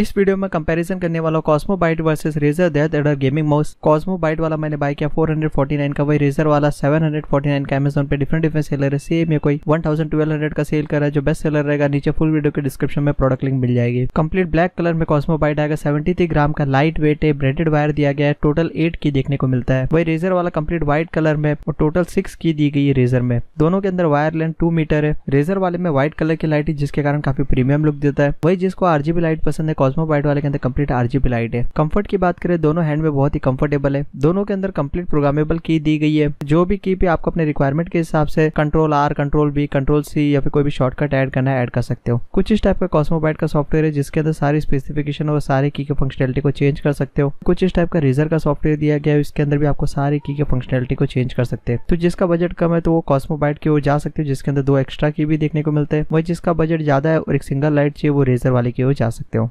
इस वीडियो में कंपैरिजन करने वाला Cosmo Byte versus Razer DeathAdder gaming mouse Cosmo Byte वाला मैंने बाय किया 449 का वही रेजर वाला 749 का अमेजोन पे डिफरेंट डिफरेंट सेलर है सेम ये कोई 1200 का सेल कर रहा है जो बेस्ट सेलर रहेगा नीचे फुल वीडियो के डिस्क्रिप्शन में प्रोडक्ट लिंक मिल जाएगी कंप्लीट ब्लैक कलर में कॉस्मो बाइट आएगा सेवेंटी ग्राम का लाइट वेट है ब्रेडेड वायर दिया गया है टोटल एट की देखने को मिलता है वही रेजर वाला कंप्लीट व्हाइट कलर में और टोटल सिक्स की दी गई है रेजर में दोनों के अंदर वायर लेंथ टू मीटर है रेजर वाले में व्हाइट कलर की लाइट है जिसके कारण काफी प्रीमियम लुक देता है वही जिसको आरजीबी लाइट पसंद है कॉस्मोबाइट वाले के अंदर कंप्लीट आरजीबी लाइट है कंफर्ट की बात करें दोनों हैंड में बहुत ही कंफर्टेबल है दोनों के अंदर कंप्लीट प्रोग्रामेबल की दी गई है जो भी की पे आपको अपने रिक्वायरमेंट के हिसाब से control R control B control C या फिर कोई भी शॉर्टकट ऐड करना है ऐड कर सकते हो कुछ इस टाइप का कॉस्मोबाइट का सॉफ्टवेयर है जिसके अंदर सारी स्पेसिफिकेशन और सारी की फंक्शनलिटी को चेंज कर सकते हो कुछ इस टाइप का रिजर का सॉफ्टवेयर दिया गया है इसके अंदर भी आपको सारी की फंक्शनलिटी को चेंज कर सकते हैं तो जिसका बजट कम है तो वो कॉस्मोबाइट की ओर जा सकते हो जिसके अंदर दो एक्स्ट्रा की भी देखने को मिलते हैं वही जिसका बजट ज्यादा है और एक सिंगल लाइट चाहिए वो रेजर वाले की ओर जा सकते हो